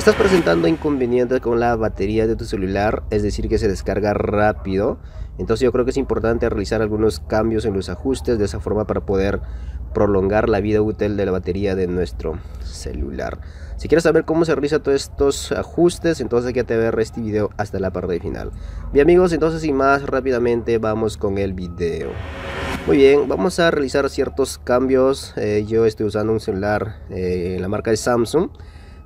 Estás presentando inconvenientes con la batería de tu celular, es decir, que se descarga rápido. Entonces yo creo que es importante realizar algunos cambios en los ajustes de esa forma para poder prolongar la vida útil de la batería de nuestro celular. Si quieres saber cómo se realizan todos estos ajustes, entonces quédate a ver este video hasta la parte final. Bien amigos, entonces sin más, rápidamente vamos con el video. Muy bien, vamos a realizar ciertos cambios. Eh, yo estoy usando un celular, eh, en la marca de Samsung.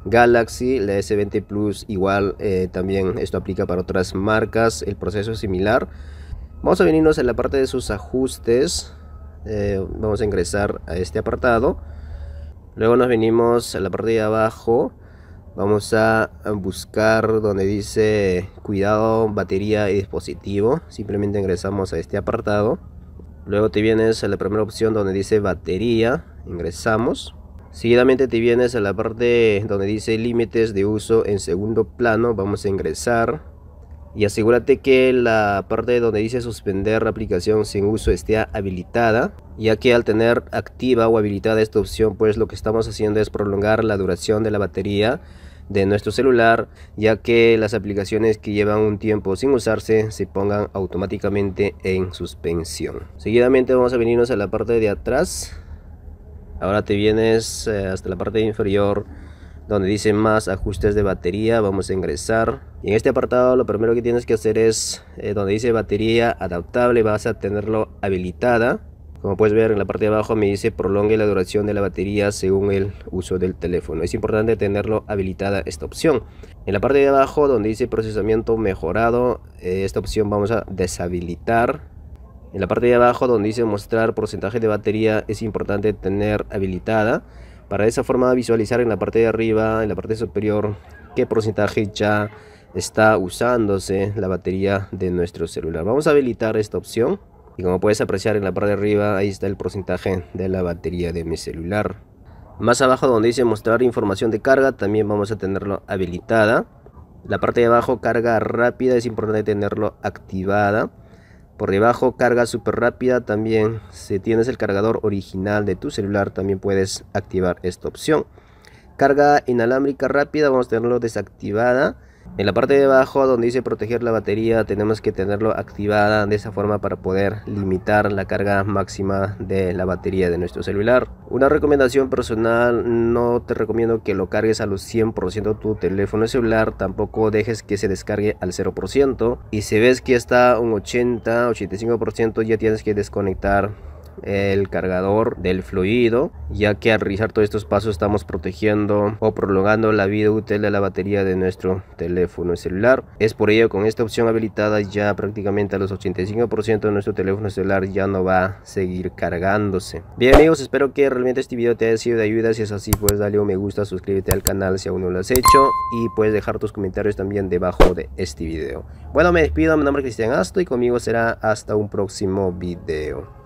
Galaxy, la S20 Plus igual eh, también esto aplica para otras marcas, el proceso es similar. Vamos a venirnos a la parte de sus ajustes, eh, vamos a ingresar a este apartado. Luego nos venimos a la parte de abajo, vamos a buscar donde dice cuidado, batería y dispositivo. Simplemente ingresamos a este apartado. Luego te vienes a la primera opción donde dice batería, ingresamos Seguidamente te vienes a la parte donde dice límites de uso en segundo plano. Vamos a ingresar. Y asegúrate que la parte donde dice suspender la aplicación sin uso esté habilitada. Ya que al tener activa o habilitada esta opción, pues lo que estamos haciendo es prolongar la duración de la batería de nuestro celular ya que las aplicaciones que llevan un tiempo sin usarse se pongan automáticamente en suspensión seguidamente vamos a venirnos a la parte de atrás Ahora te vienes eh, hasta la parte inferior donde dice más ajustes de batería vamos a ingresar en este apartado lo primero que tienes que hacer es eh, donde dice batería adaptable vas a tenerlo habilitada como puedes ver en la parte de abajo me dice prolongue la duración de la batería según el uso del teléfono es importante tenerlo habilitada esta opción en la parte de abajo donde dice procesamiento mejorado eh, esta opción vamos a deshabilitar en la parte de abajo donde dice mostrar porcentaje de batería es importante tener habilitada para de esa forma visualizar en la parte de arriba, en la parte superior, qué porcentaje ya está usándose la batería de nuestro celular. Vamos a habilitar esta opción y como puedes apreciar en la parte de arriba ahí está el porcentaje de la batería de mi celular. Más abajo donde dice mostrar información de carga también vamos a tenerlo habilitada. La parte de abajo carga rápida es importante tenerlo activada por debajo, carga súper rápida también. Si tienes el cargador original de tu celular, también puedes activar esta opción. Carga inalámbrica rápida, vamos a tenerlo desactivada. En la parte de abajo donde dice proteger la batería tenemos que tenerlo activada de esa forma para poder limitar la carga máxima de la batería de nuestro celular. Una recomendación personal, no te recomiendo que lo cargues a los 100% tu teléfono celular, tampoco dejes que se descargue al 0% y si ves que está un 80, 85% ya tienes que desconectar el cargador del fluido, ya que al realizar todos estos pasos estamos protegiendo o prolongando la vida útil de la batería de nuestro teléfono celular. Es por ello con esta opción habilitada ya prácticamente a los 85% de nuestro teléfono celular ya no va a seguir cargándose. Bien amigos, espero que realmente este video te haya sido de ayuda. Si es así, pues dale un me gusta, suscríbete al canal si aún no lo has hecho y puedes dejar tus comentarios también debajo de este video. Bueno, me despido, mi nombre es Cristian Asto y conmigo será hasta un próximo video.